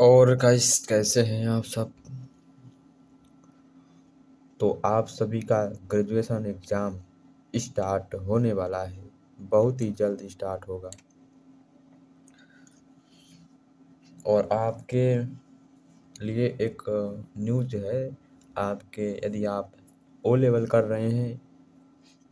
और गाइस कैसे हैं आप सब तो आप सभी का ग्रेजुएशन एग्ज़ाम स्टार्ट होने वाला है बहुत ही जल्द स्टार्ट होगा और आपके लिए एक न्यूज है आपके यदि आप ओ लेवल कर रहे हैं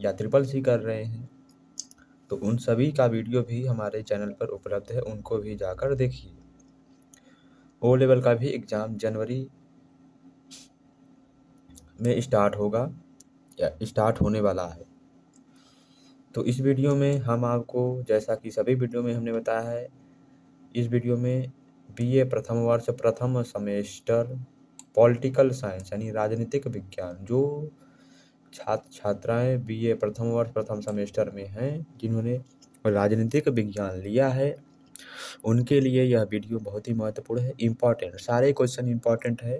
या ट्रिपल सी कर रहे हैं तो उन सभी का वीडियो भी हमारे चैनल पर उपलब्ध है उनको भी जाकर देखिए ओ लेवल का भी एग्ज़ाम जनवरी में स्टार्ट होगा या स्टार्ट होने वाला है तो इस वीडियो में हम आपको जैसा कि सभी वीडियो में हमने बताया है इस वीडियो में बीए प्रथम वर्ष प्रथम सेमेस्टर पॉलिटिकल साइंस यानी राजनीतिक विज्ञान जो छात्र छात्राएं बीए प्रथम वर्ष प्रथम सेमेस्टर में हैं जिन्होंने राजनीतिक विज्ञान लिया है उनके लिए यह वीडियो बहुत ही महत्वपूर्ण है इम्पॉर्टेंट सारे क्वेश्चन इम्पॉर्टेंट है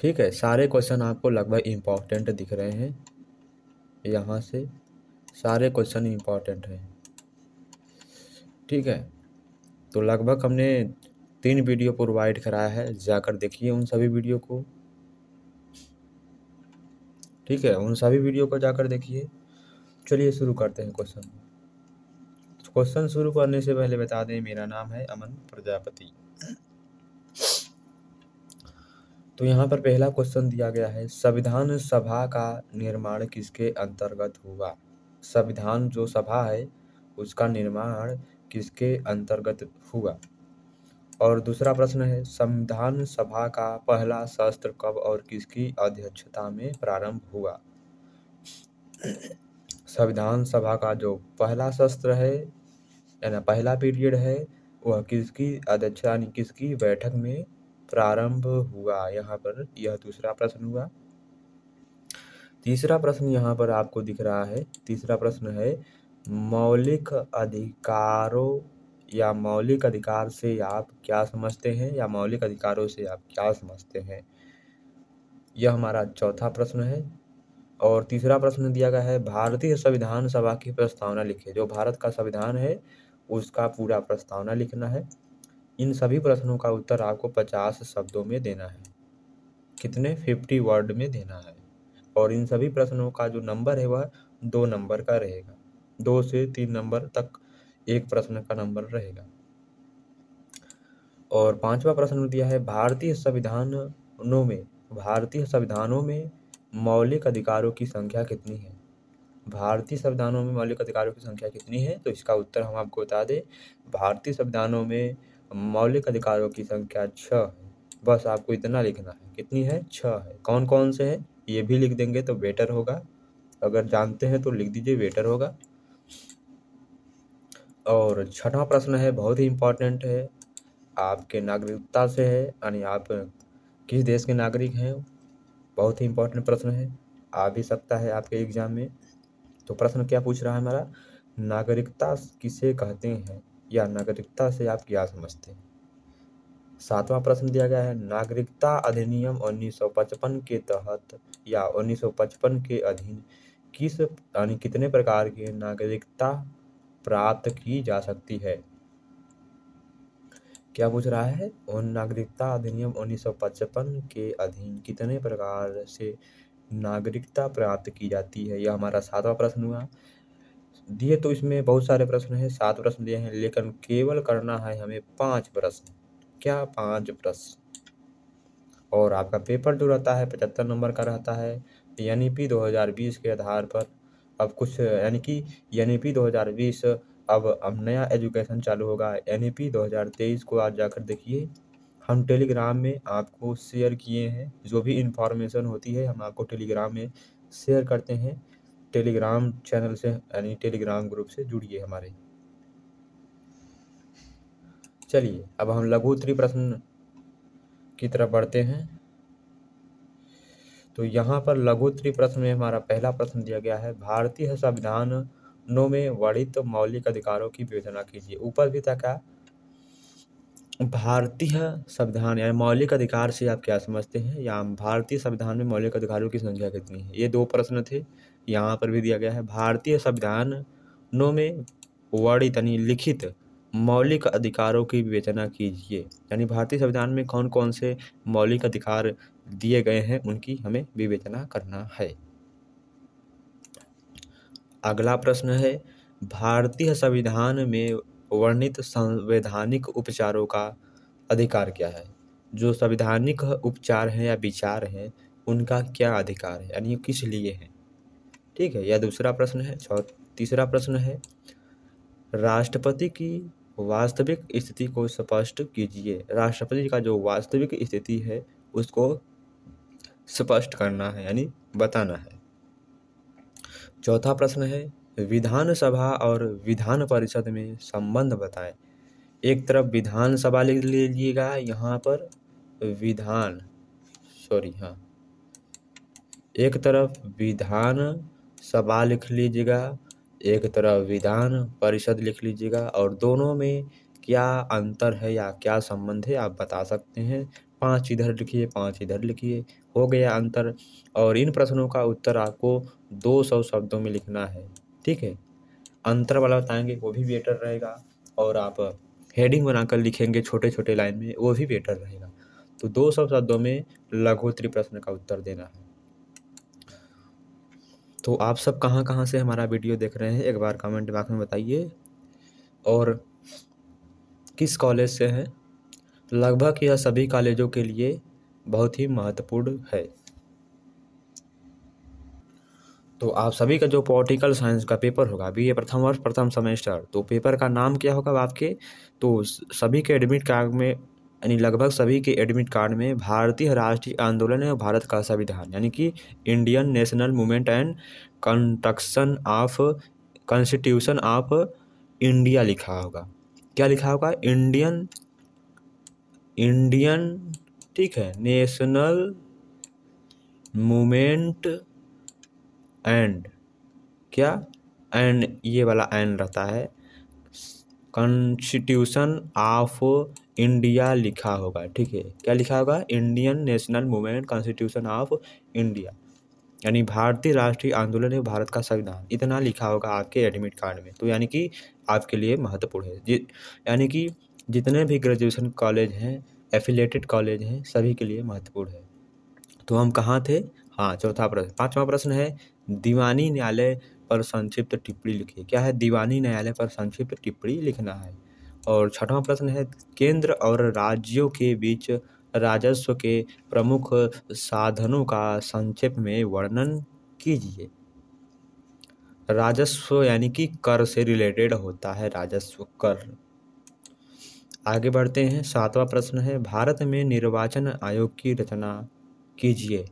ठीक है सारे क्वेश्चन आपको लगभग इम्पॉर्टेंट दिख रहे हैं यहाँ से सारे क्वेश्चन इम्पॉर्टेंट है ठीक है तो लगभग हमने तीन वीडियो प्रोवाइड कराया है जाकर देखिए उन सभी वीडियो को ठीक है उन सभी वीडियो को जाकर देखिए चलिए शुरू करते हैं क्वेश्चन क्वेश्चन शुरू करने से पहले बता दें मेरा नाम है अमन प्रजापति तो यहाँ पर पहला क्वेश्चन दिया गया है संविधान सभा का निर्माण किसके अंतर्गत हुआ संविधान जो सभा है उसका निर्माण किसके अंतर्गत हुआ और दूसरा प्रश्न है संविधान सभा का पहला शस्त्र कब और किसकी अध्यक्षता में प्रारंभ हुआ संविधान सभा का जो पहला शस्त्र है पहला पीरियड है वह किसकी अध्यक्षता यानी किसकी बैठक में प्रारंभ हुआ यहाँ पर यह दूसरा प्रश्न हुआ तीसरा प्रश्न यहाँ पर आपको दिख रहा है तीसरा प्रश्न है मौलिक अधिकारों या मौलिक अधिकार से आप क्या समझते हैं या मौलिक अधिकारों से आप क्या समझते हैं यह हमारा चौथा प्रश्न है और तीसरा प्रश्न दिया गया है भारतीय संविधान सभा की प्रस्तावना लिखे जो भारत का संविधान है उसका पूरा प्रस्तावना लिखना है इन सभी प्रश्नों का उत्तर आपको पचास शब्दों में देना है कितने फिफ्टी वर्ड में देना है और इन सभी प्रश्नों का जो नंबर है वह दो नंबर का रहेगा दो से तीन नंबर तक एक प्रश्न का नंबर रहेगा और पांचवा प्रश्न दिया है भारतीय संविधानों में भारतीय संविधानों में मौलिक अधिकारों की संख्या कितनी है भारतीय संविधानों में मौलिक अधिकारों की संख्या कितनी है तो इसका उत्तर हम आपको बता दें भारतीय संविधानों में मौलिक अधिकारों की संख्या छः है बस आपको इतना लिखना है कितनी है छः है कौन कौन से है ये भी लिख देंगे तो बेटर होगा अगर जानते हैं तो लिख दीजिए बेटर होगा और छठा प्रश्न है बहुत ही इम्पोर्टेंट है आपके नागरिकता से है यानी आप किस देश के नागरिक हैं बहुत ही इम्पोर्टेंट प्रश्न है आ भी सकता है आपके एग्ज़ाम में तो प्रश्न क्या पूछ रहा है हमारा नागरिकता किसे कहते हैं या नागरिकता से आप क्या समझते हैं सातवां प्रश्न दिया गया है नागरिकता अधिनियम 1955 के तहत या 1955 के अधीन किस यानी कितने प्रकार की नागरिकता प्राप्त की जा सकती है क्या पूछ रहा है नागरिकता अधिनियम 1955 के अधीन कितने प्रकार से नागरिकता प्राप्त की जाती है यह हमारा सातवां प्रश्न हुआ दिए तो इसमें बहुत सारे प्रश्न हैं सात प्रश्न दिए हैं लेकिन केवल करना है हमें पांच प्रश्न क्या पांच प्रश्न और आपका पेपर जो रहता है पचहत्तर नंबर का रहता है एन ई पी दो हज़ार बीस के आधार पर अब कुछ यानी कि एन ई पी दो हज़ार बीस अब अब नया एजुकेशन चालू होगा एन ई पी दो हज़ार तेईस को आज जाकर देखिए हम टेलीग्राम में आपको शेयर किए हैं जो भी इंफॉर्मेशन होती है हम आपको टेलीग्राम में शेयर करते हैं टेलीग्राम चैनल से यानी टेलीग्राम ग्रुप से जुड़िए हमारे चलिए अब हम लघु प्रश्न की तरफ बढ़ते हैं तो यहाँ पर लघु प्रश्न में हमारा पहला प्रश्न दिया गया है भारतीय संविधान नो में वर्णित मौलिक अधिकारों की विवेचना कीजिए ऊपर भी तक भारतीय संविधान यानी मौलिक अधिकार से आप क्या समझते हैं या भारतीय संविधान में मौलिक अधिकारों की संख्या कितनी है ये दो प्रश्न थे यहाँ पर भी दिया गया है भारतीय संविधानों में वर्णित यानी लिखित मौलिक अधिकारों की विवेचना कीजिए यानी भारतीय संविधान में कौन कौन से मौलिक अधिकार दिए गए हैं उनकी हमें विवेचना करना है अगला प्रश्न है भारतीय संविधान में वर्णित संवैधानिक उपचारों का अधिकार क्या है जो संवैधानिक उपचार हैं या विचार हैं उनका क्या अधिकार है यानी किस लिए है ठीक है यह दूसरा प्रश्न है तीसरा प्रश्न है राष्ट्रपति की वास्तविक स्थिति को स्पष्ट कीजिए राष्ट्रपति का जो वास्तविक स्थिति है उसको स्पष्ट करना है यानी बताना है चौथा प्रश्न है विधानसभा और विधान परिषद में संबंध बताएं एक तरफ विधानसभा लिख लीजिएगा यहाँ पर विधान सॉरी हाँ एक तरफ विधान सभा लिख लीजिएगा एक तरफ विधान परिषद लिख लीजिएगा और दोनों में क्या अंतर है या क्या संबंध है आप बता सकते हैं पांच इधर लिखिए पांच इधर लिखिए हो गया अंतर और इन प्रश्नों का उत्तर आपको 200 शब्दों में लिखना है ठीक है अंतर वाला बताएंगे वो भी बेटर रहेगा और आप हेडिंग बनाकर लिखेंगे छोटे छोटे लाइन में वो भी बेटर रहेगा तो दो सौ शब्दों में लघोत्री प्रश्न का उत्तर देना है तो आप सब कहाँ कहाँ से हमारा वीडियो देख रहे हैं एक बार कमेंट बॉक्स में बताइए और किस कॉलेज से हैं लगभग यह सभी कॉलेजों के लिए बहुत ही महत्वपूर्ण है तो आप सभी का जो पॉलिटिकल साइंस का पेपर होगा बी ए प्रथम वर्ष प्रथम सेमेस्टर तो पेपर का नाम क्या होगा आपके तो सभी के एडमिट कार्ड में यानी लगभग सभी के एडमिट कार्ड में भारतीय राष्ट्रीय आंदोलन एवं भारत का संविधान यानी कि Indian national movement and construction of constitution of India लिखा होगा क्या लिखा होगा इंडियन इंडियन ठीक है नेशनल मूवमेंट एंड क्या एन ये वाला एन रहता है कॉन्स्टिट्यूशन ऑफ इंडिया लिखा होगा ठीक है क्या लिखा होगा Indian national movement constitution of India यानी भारतीय राष्ट्रीय आंदोलन है भारत का संविधान इतना लिखा होगा आपके एडमिट कार्ड में तो यानी कि आपके लिए महत्वपूर्ण है यानी कि जितने भी ग्रेजुएशन कॉलेज हैं एफिलेटेड कॉलेज हैं सभी के लिए महत्वपूर्ण है तो हम कहाँ थे हाँ चौथा प्रश्न पाँचवा प्रश्न है दीवानी न्यायालय पर संक्षिप्त टिप्पणी लिखिए क्या है दीवानी न्यायालय पर संक्षिप्त टिप्पणी लिखना है और छठवां प्रश्न है केंद्र और राज्यों के बीच राजस्व के प्रमुख साधनों का संक्षेप में वर्णन कीजिए राजस्व यानी कि कर से रिलेटेड होता है राजस्व कर आगे बढ़ते हैं सातवां प्रश्न है भारत में निर्वाचन आयोग की रचना कीजिए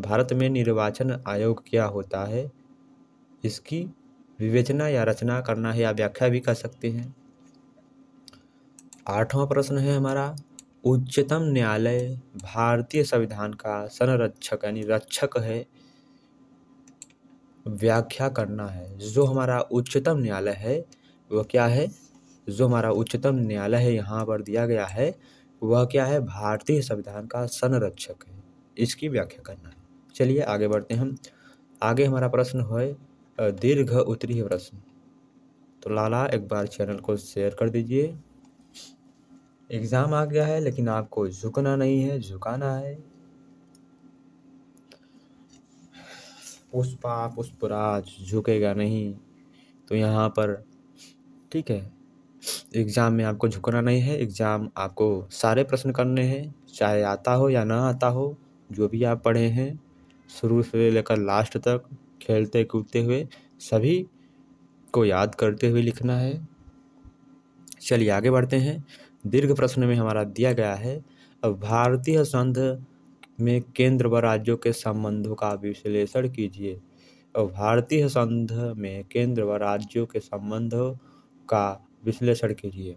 भारत में निर्वाचन आयोग क्या होता है इसकी विवेचना या रचना करना है या व्याख्या भी कर सकते हैं आठवां प्रश्न है हमारा उच्चतम न्यायालय भारतीय संविधान का संरक्षक यानी रक्षक है व्याख्या करना है जो हमारा उच्चतम न्यायालय है वह क्या है जो हमारा उच्चतम न्यायालय है यहाँ पर दिया गया है वह क्या है भारतीय संविधान का संरक्षक है इसकी व्याख्या करना है चलिए आगे बढ़ते हैं हम आगे हमारा प्रश्न है दीर्घ उत्तरीय प्रश्न तो लाला एक बार चैनल को शेयर कर दीजिए एग्ज़ाम आ गया है लेकिन आपको झुकना नहीं है झुकाना है पुष्पा पुष्पराज झुकेगा नहीं तो यहाँ पर ठीक है एग्ज़ाम में आपको झुकना नहीं है एग्ज़ाम आपको सारे प्रश्न करने हैं चाहे आता हो या ना आता हो जो भी आप पढ़े हैं शुरू से लेकर लास्ट तक खेलते कूदते हुए सभी को याद करते हुए लिखना है चलिए आगे बढ़ते हैं दीर्घ प्रश्न में हमारा दिया गया है अब भारतीय संघ में केंद्र व राज्यों के संबंधों का विश्लेषण कीजिए और भारतीय संघ में केंद्र व राज्यों के संबंधों का विश्लेषण कीजिए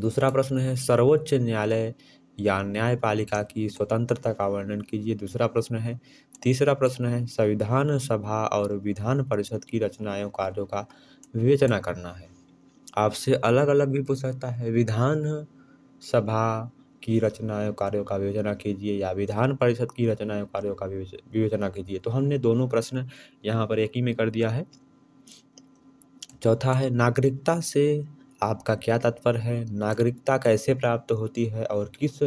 दूसरा प्रश्न है सर्वोच्च न्यायालय या न्यायपालिका की स्वतंत्रता का वर्णन कीजिए दूसरा प्रश्न है तीसरा प्रश्न है संविधान सभा और विधान परिषद की रचना एवं कार्यों का विवेचना करना है आपसे अलग अलग भी पूछ सकता है विधान सभा की रचना एवं कार्यों का विवेचना कीजिए या विधान परिषद की रचना एवं कार्यों का विवेचना कीजिए तो हमने दोनों प्रश्न यहाँ पर एक ही में कर दिया है चौथा है नागरिकता से आपका क्या तात्पर्य है नागरिकता कैसे प्राप्त होती है और किस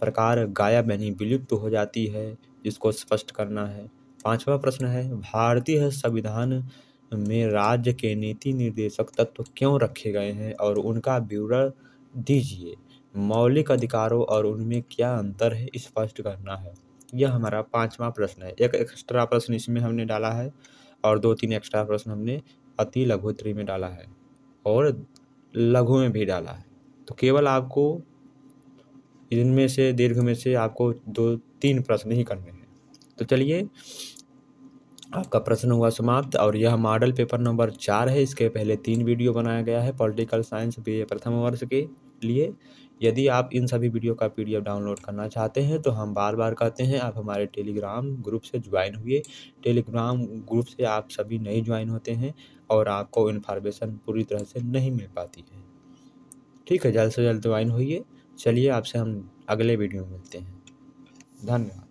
प्रकार गाया बहनी विलुप्त हो जाती है इसको स्पष्ट करना है पांचवा प्रश्न है भारतीय संविधान में राज्य के नीति निर्देशक तत्व क्यों रखे गए हैं और उनका विवरण दीजिए मौलिक अधिकारों और उनमें क्या अंतर है स्पष्ट करना है यह हमारा पांचवा प्रश्न है एक एक्स्ट्रा प्रश्न इसमें हमने डाला है और दो तीन एक्स्ट्रा प्रश्न हमने अति लघु में डाला है और लघु में भी डाला है तो केवल आपको इनमें से दीर्घ में से आपको दो तीन प्रश्न ही करने हैं तो चलिए आपका प्रश्न हुआ समाप्त और यह मॉडल पेपर नंबर चार है इसके पहले तीन वीडियो बनाया गया है पॉलिटिकल साइंस बी प्रथम वर्ष के लिए यदि आप इन सभी वीडियो का पी डाउनलोड करना चाहते हैं तो हम बार बार कहते हैं आप हमारे टेलीग्राम ग्रुप से ज्वाइन हुए टेलीग्राम ग्रुप से आप सभी नए ज्वाइन होते हैं और आपको इन्फॉर्मेशन पूरी तरह से नहीं मिल पाती है ठीक है जल्द से जल्द ज्वाइन होइए चलिए आपसे हम अगले वीडियो में मिलते हैं धन्यवाद